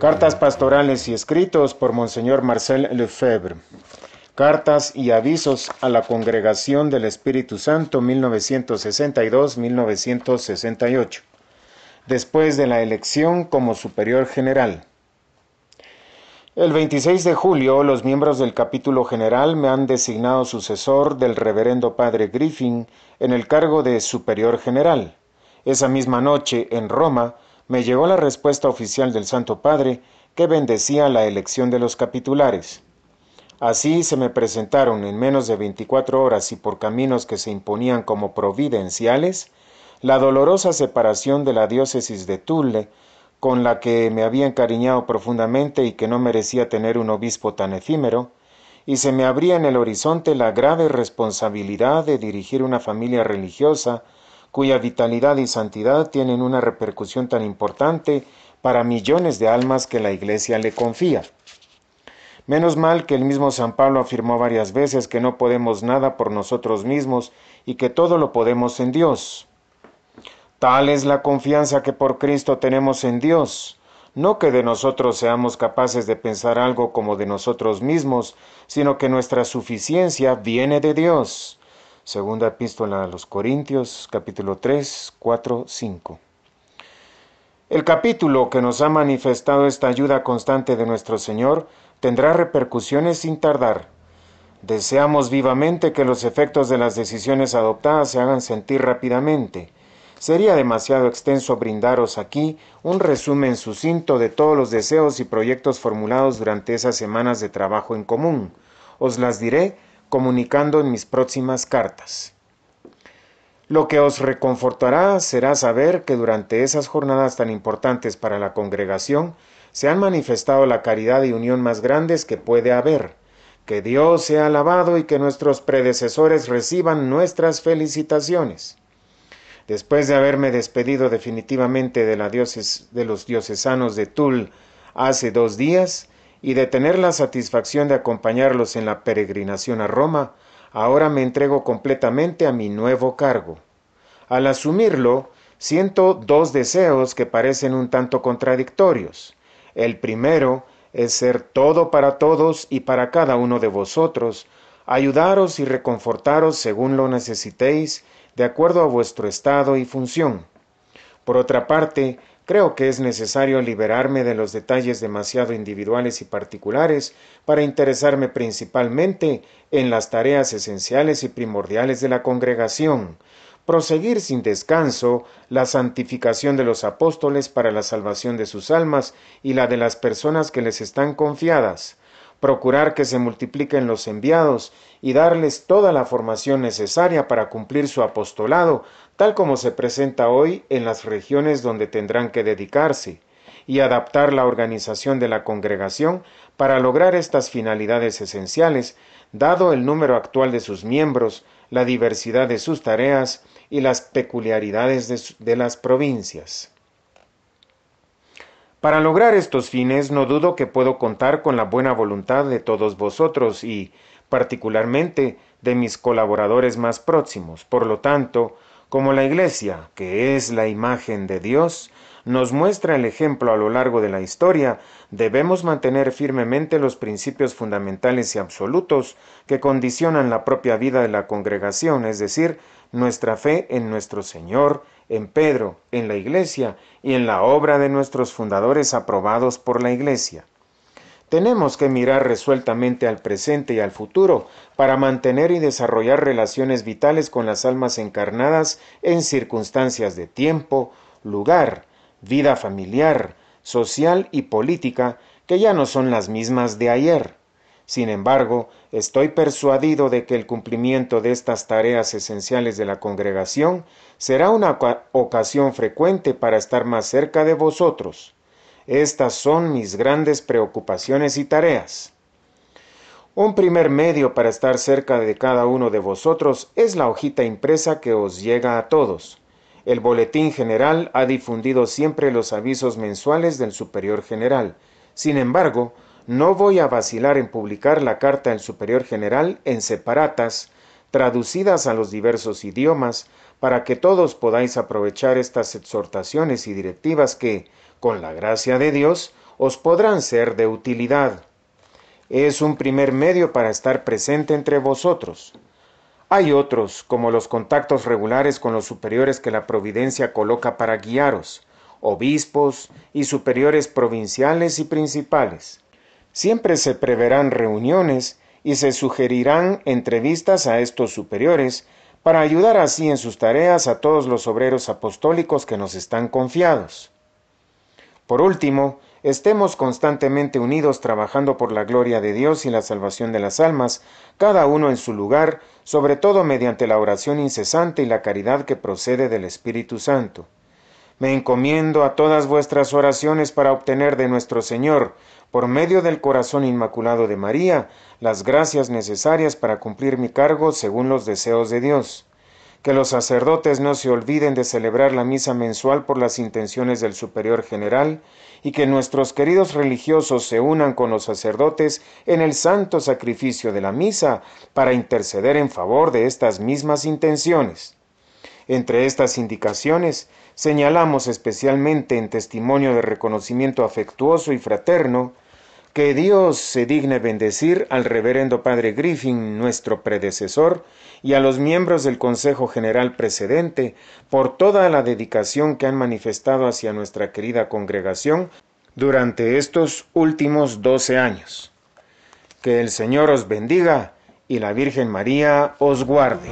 Cartas pastorales y escritos por Monseñor Marcel Lefebvre. Cartas y avisos a la Congregación del Espíritu Santo 1962-1968. Después de la elección como Superior General. El 26 de julio, los miembros del capítulo general me han designado sucesor del reverendo padre Griffin en el cargo de superior general. Esa misma noche, en Roma, me llegó la respuesta oficial del Santo Padre que bendecía la elección de los capitulares. Así se me presentaron en menos de 24 horas y por caminos que se imponían como providenciales, la dolorosa separación de la diócesis de Tulle con la que me había encariñado profundamente y que no merecía tener un obispo tan efímero, y se me abría en el horizonte la grave responsabilidad de dirigir una familia religiosa cuya vitalidad y santidad tienen una repercusión tan importante para millones de almas que la Iglesia le confía. Menos mal que el mismo San Pablo afirmó varias veces que no podemos nada por nosotros mismos y que todo lo podemos en Dios. Tal es la confianza que por Cristo tenemos en Dios. No que de nosotros seamos capaces de pensar algo como de nosotros mismos, sino que nuestra suficiencia viene de Dios. Segunda epístola a los Corintios, capítulo 3, 4, 5. El capítulo que nos ha manifestado esta ayuda constante de nuestro Señor tendrá repercusiones sin tardar. Deseamos vivamente que los efectos de las decisiones adoptadas se hagan sentir rápidamente. Sería demasiado extenso brindaros aquí un resumen sucinto de todos los deseos y proyectos formulados durante esas semanas de trabajo en común. Os las diré comunicando en mis próximas cartas. Lo que os reconfortará será saber que durante esas jornadas tan importantes para la congregación se han manifestado la caridad y unión más grandes que puede haber. Que Dios sea alabado y que nuestros predecesores reciban nuestras felicitaciones. Después de haberme despedido definitivamente de, la de los diocesanos de Tul hace dos días y de tener la satisfacción de acompañarlos en la peregrinación a Roma, ahora me entrego completamente a mi nuevo cargo. Al asumirlo, siento dos deseos que parecen un tanto contradictorios. El primero es ser todo para todos y para cada uno de vosotros, ayudaros y reconfortaros según lo necesitéis de acuerdo a vuestro estado y función. Por otra parte, creo que es necesario liberarme de los detalles demasiado individuales y particulares para interesarme principalmente en las tareas esenciales y primordiales de la congregación, proseguir sin descanso la santificación de los apóstoles para la salvación de sus almas y la de las personas que les están confiadas, procurar que se multipliquen los enviados y darles toda la formación necesaria para cumplir su apostolado, tal como se presenta hoy en las regiones donde tendrán que dedicarse, y adaptar la organización de la congregación para lograr estas finalidades esenciales, dado el número actual de sus miembros, la diversidad de sus tareas y las peculiaridades de, las provincias. Para lograr estos fines no dudo que puedo contar con la buena voluntad de todos vosotros y, particularmente, de mis colaboradores más próximos. Por lo tanto, como la Iglesia, que es la imagen de Dios, nos muestra el ejemplo a lo largo de la historia, debemos mantener firmemente los principios fundamentales y absolutos que condicionan la propia vida de la congregación, es decir, nuestra fe en nuestro Señor, en Pedro, en la Iglesia y en la obra de nuestros fundadores aprobados por la Iglesia. Tenemos que mirar resueltamente al presente y al futuro para mantener y desarrollar relaciones vitales con las almas encarnadas en circunstancias de tiempo, lugar, vida familiar, social y política que ya no son las mismas de ayer. Sin embargo, estoy persuadido de que el cumplimiento de estas tareas esenciales de la congregación será una ocasión frecuente para estar más cerca de vosotros. Estas son mis grandes preocupaciones y tareas. Un primer medio para estar cerca de cada uno de vosotros es la hojita impresa que os llega a todos. El Boletín General ha difundido siempre los avisos mensuales del Superior General. Sin embargo, no voy a vacilar en publicar la carta del Superior General en separatas, traducidas a los diversos idiomas, para que todos podáis aprovechar estas exhortaciones y directivas que, con la gracia de Dios, os podrán ser de utilidad. Es un primer medio para estar presente entre vosotros. Hay otros, como los contactos regulares con los superiores que la providencia coloca para guiaros, obispos y superiores provinciales y principales. Siempre se preverán reuniones y se sugerirán entrevistas a estos superiores para ayudar así en sus tareas a todos los obreros apostólicos que nos están confiados. Por último, estemos constantemente unidos trabajando por la gloria de Dios y la salvación de las almas, cada uno en su lugar, sobre todo mediante la oración incesante y la caridad que procede del Espíritu Santo. Me encomiendo a todas vuestras oraciones para obtener de nuestro Señor, por medio del corazón inmaculado de María, las gracias necesarias para cumplir mi cargo según los deseos de Dios que los sacerdotes no se olviden de celebrar la misa mensual por las intenciones del Superior General y que nuestros queridos religiosos se unan con los sacerdotes en el santo sacrificio de la misa para interceder en favor de estas mismas intenciones. Entre estas indicaciones señalamos especialmente en testimonio de reconocimiento afectuoso y fraterno que Dios se digne bendecir al reverendo padre Griffin, nuestro predecesor, y a los miembros del Consejo General precedente por toda la dedicación que han manifestado hacia nuestra querida congregación durante estos últimos doce años. Que el Señor os bendiga y la Virgen María os guarde.